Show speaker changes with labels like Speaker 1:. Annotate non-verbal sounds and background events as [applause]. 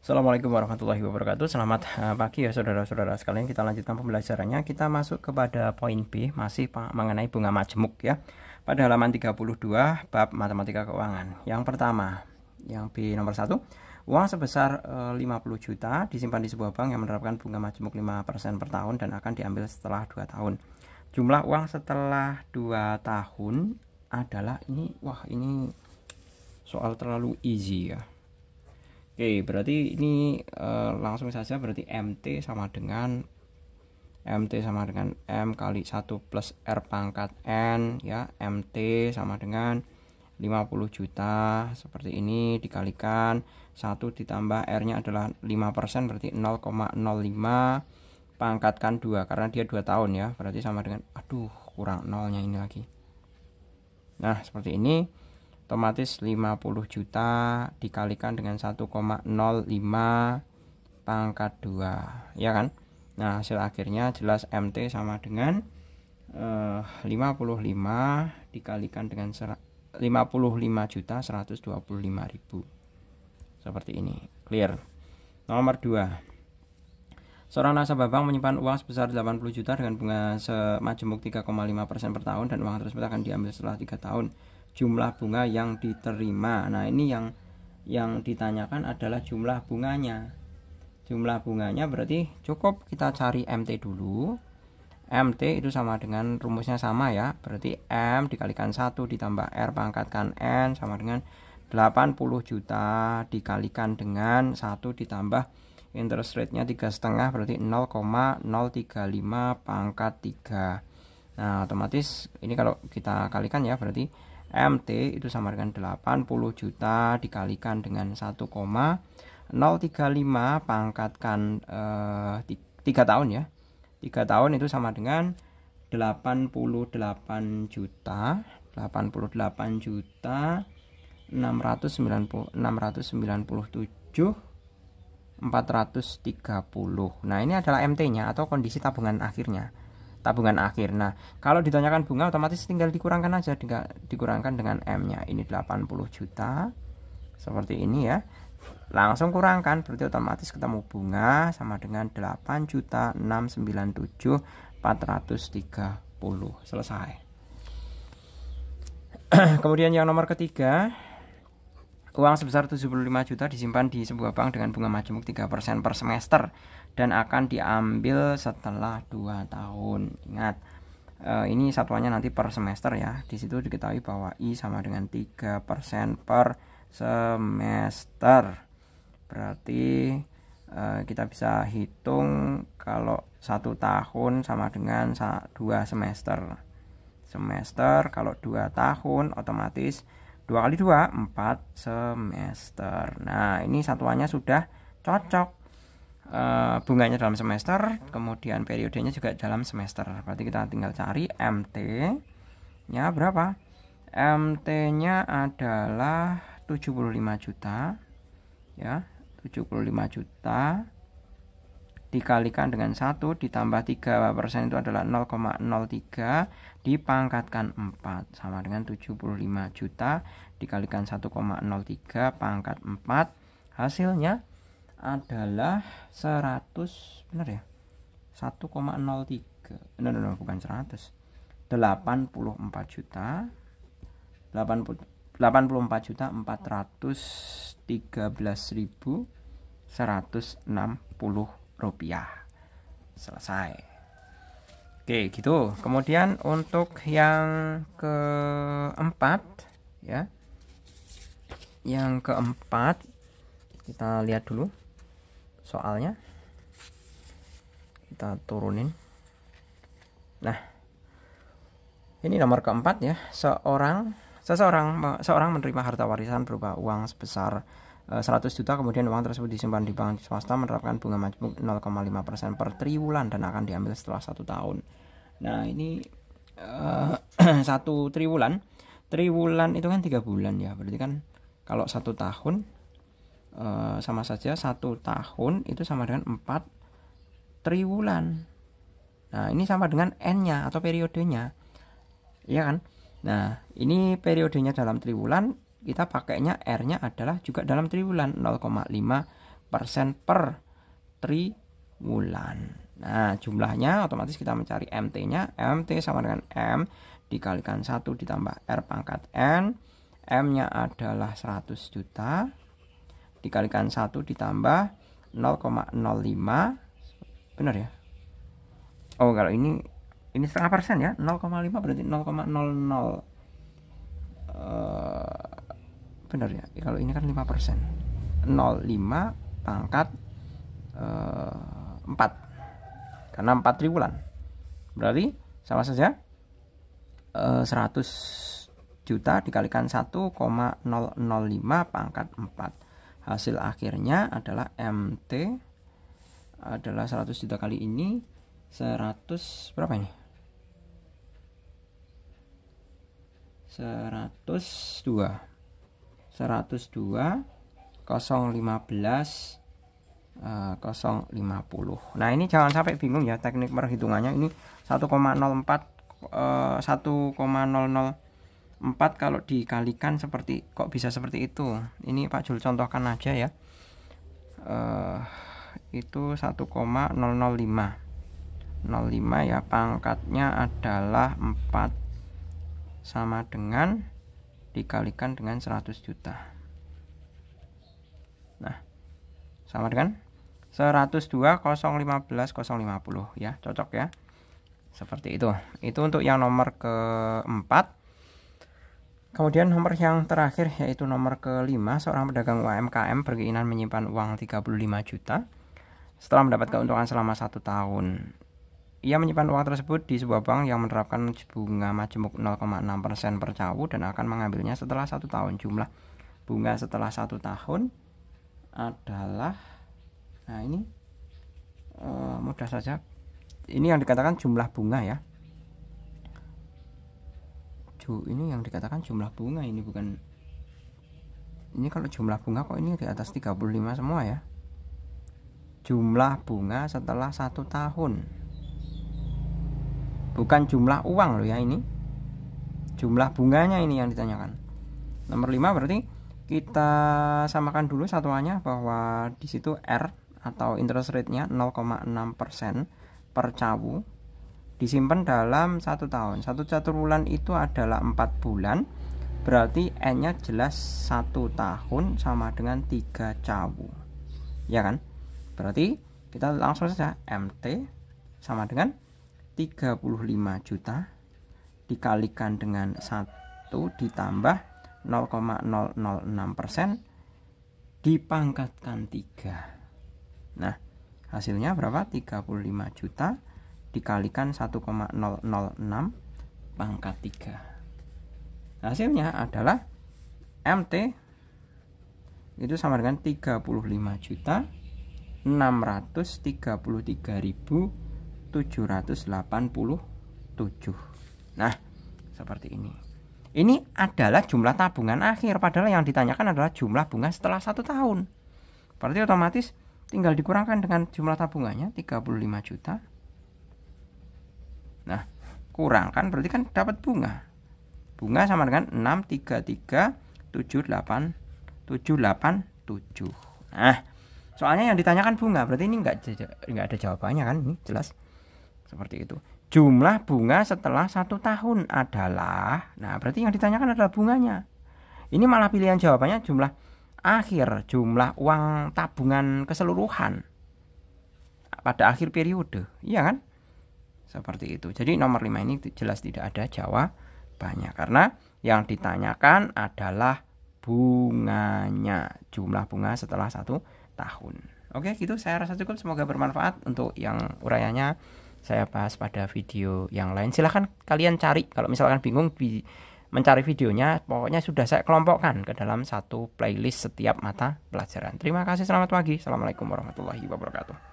Speaker 1: Assalamualaikum warahmatullahi wabarakatuh Selamat eh, pagi ya saudara-saudara sekalian Kita lanjutkan pembelajarannya Kita masuk kepada poin B Masih mengenai bunga majemuk ya Pada halaman 32 Bab Matematika Keuangan Yang pertama Yang B nomor 1 Uang sebesar 50 eh, juta disimpan di sebuah bank yang menerapkan bunga majemuk 5% per tahun dan akan diambil setelah 2 tahun. Jumlah uang setelah 2 tahun adalah ini wah ini soal terlalu easy ya Oke, berarti ini uh, langsung saja berarti MT sama dengan MT sama dengan M kali 1 plus R pangkat N ya. MT sama dengan 50 juta seperti ini dikalikan 1 ditambah R-nya adalah 5% berarti 0,05 pangkatkan 2 karena dia 2 tahun ya. Berarti sama dengan aduh kurang nolnya ini lagi. Nah, seperti ini otomatis 50 juta dikalikan dengan 1,05 pangkat 2 ya kan nah hasil akhirnya jelas MT sama dengan eh, 55 dikalikan dengan 55 juta 125 ribu seperti ini clear nomor 2 seorang nasabah bank menyimpan uang sebesar 80 juta dengan bunga semajemuk 3,5% per tahun dan uang tersebut akan diambil setelah 3 tahun jumlah bunga yang diterima. Nah, ini yang yang ditanyakan adalah jumlah bunganya. Jumlah bunganya berarti cukup kita cari MT dulu. MT itu sama dengan rumusnya sama ya. Berarti M dikalikan 1 ditambah R pangkatkan N sama dengan 80 juta dikalikan dengan 1 ditambah interest rate-nya setengah berarti 0,035 pangkat 3. Nah, otomatis ini kalau kita kalikan ya berarti MT itu sama dengan 80 juta dikalikan dengan 1,035 pangkatkan eh, 3 tahun ya 3 tahun itu sama dengan 88 juta 88 juta 690 697 430 nah ini adalah MT nya atau kondisi tabungan akhirnya tabungan akhir. Nah, kalau ditanyakan bunga otomatis tinggal dikurangkan aja, tinggal dikurangkan dengan M-nya. Ini 80 juta. Seperti ini ya. Langsung kurangkan berarti otomatis ketemu bunga sama dengan 8 juta 697 430. Selesai. [clears throat] Kemudian yang nomor ketiga Uang sebesar 75 juta disimpan di sebuah bank dengan bunga majemuk 3% per semester dan akan diambil setelah 2 tahun. Ingat, eh, ini satuannya nanti per semester ya. Di situ diketahui bahwa I sama dengan 3% per semester. Berarti eh, kita bisa hitung kalau 1 tahun sama dengan 2 semester. Semester kalau 2 tahun otomatis 2 kali 2 4 semester nah ini satuannya sudah cocok e, bunganya dalam semester kemudian periodenya juga dalam semester berarti kita tinggal cari MT nya berapa MT nya adalah 75 juta ya 75 juta dikalikan dengan 1 ditambah 3 persen itu adalah 0,03 dipangkatkan 4 sama dengan 75 juta dikalikan 1,03 pangkat 4 hasilnya adalah 100 benar ya 1,03 no, no, no, bukan 100 84 juta 84 juta 413 160 rupiah selesai oke gitu kemudian untuk yang keempat ya yang keempat kita lihat dulu soalnya kita turunin nah ini nomor keempat ya seorang seseorang seorang menerima harta warisan berupa uang sebesar 100 eh, juta kemudian uang tersebut disimpan di bank swasta menerapkan bunga majemuk 0,5% per triwulan dan akan diambil setelah satu tahun. Nah ini uh, [clears throat] satu triwulan, triwulan itu kan tiga bulan ya, berarti kan kalau satu tahun uh, sama saja satu tahun itu sama dengan 4 triwulan. Nah ini sama dengan n-nya atau periodenya, iya kan? Nah ini periodenya dalam triwulan kita pakainya R-nya adalah juga dalam triwulan 0,5 persen per triwulan. Nah, jumlahnya otomatis kita mencari MT-nya. MT sama dengan M dikalikan 1 ditambah R pangkat N. M-nya adalah 100 juta. Dikalikan 1 ditambah 0,05. Benar ya? Oh, kalau ini ini setengah persen ya. 0,5 berarti 0,00. Uh, bener ya kalau ini kan 5 persen 05 pangkat eh, 4 karena 4 triwulan berarti sama saja eh, 100 juta dikalikan 1,005 pangkat 4 hasil akhirnya adalah MT adalah 100 juta kali ini 100 berapa ini 102 102 015 050 nah ini jangan sampai bingung ya teknik perhitungannya ini 1,04 1,004 eh, kalau dikalikan seperti kok bisa seperti itu ini Pak Jul contohkan aja ya uh, itu 1,005 05 ya pangkatnya adalah 4 sama dengan dikalikan dengan 100 juta. Nah, sama dengan 102.015.050 ya, cocok ya. Seperti itu. Itu untuk yang nomor keempat. Kemudian nomor yang terakhir yaitu nomor kelima seorang pedagang UMKM berkeinginan menyimpan uang 35 juta setelah mendapat keuntungan selama satu tahun. Ia menyimpan uang tersebut di sebuah bank yang menerapkan bunga majemuk 0,6% per cawu dan akan mengambilnya setelah satu tahun. Jumlah bunga setelah satu tahun adalah, nah ini uh, mudah saja. Ini yang dikatakan jumlah bunga ya. Ju, ini yang dikatakan jumlah bunga ini bukan. Ini kalau jumlah bunga kok ini di atas 35 semua ya. Jumlah bunga setelah satu tahun bukan jumlah uang loh ya ini jumlah bunganya ini yang ditanyakan nomor 5 berarti kita samakan dulu satuannya bahwa di situ R atau interest rate-nya 0,6% per cawu disimpan dalam satu tahun satu catur bulan itu adalah empat bulan berarti N-nya jelas satu tahun sama dengan tiga cawu ya kan berarti kita langsung saja MT sama dengan 35 juta dikalikan dengan 1 ditambah 0,006 persen dipangkatkan 3 nah hasilnya berapa 35 juta dikalikan 1,006 pangkat 3 hasilnya adalah MT itu sama dengan 35 juta 633 787 nah seperti ini ini adalah jumlah tabungan akhir padahal yang ditanyakan adalah jumlah bunga setelah satu tahun berarti otomatis tinggal dikurangkan dengan jumlah tabungannya 35 juta nah kurangkan berarti kan dapat bunga bunga sama dengan 633 78 787 nah soalnya yang ditanyakan bunga berarti ini nggak nggak ada jawabannya kan ini jelas seperti itu. Jumlah bunga setelah satu tahun adalah, nah berarti yang ditanyakan adalah bunganya. Ini malah pilihan jawabannya jumlah akhir, jumlah uang tabungan keseluruhan pada akhir periode, iya kan? Seperti itu. Jadi nomor lima ini jelas tidak ada jawabannya karena yang ditanyakan adalah bunganya, jumlah bunga setelah satu tahun. Oke, gitu saya rasa cukup. Semoga bermanfaat untuk yang urayanya saya bahas pada video yang lain. Silahkan kalian cari kalau misalkan bingung di mencari videonya, pokoknya sudah saya kelompokkan ke dalam satu playlist setiap mata pelajaran. Terima kasih, selamat pagi. Assalamualaikum warahmatullahi wabarakatuh.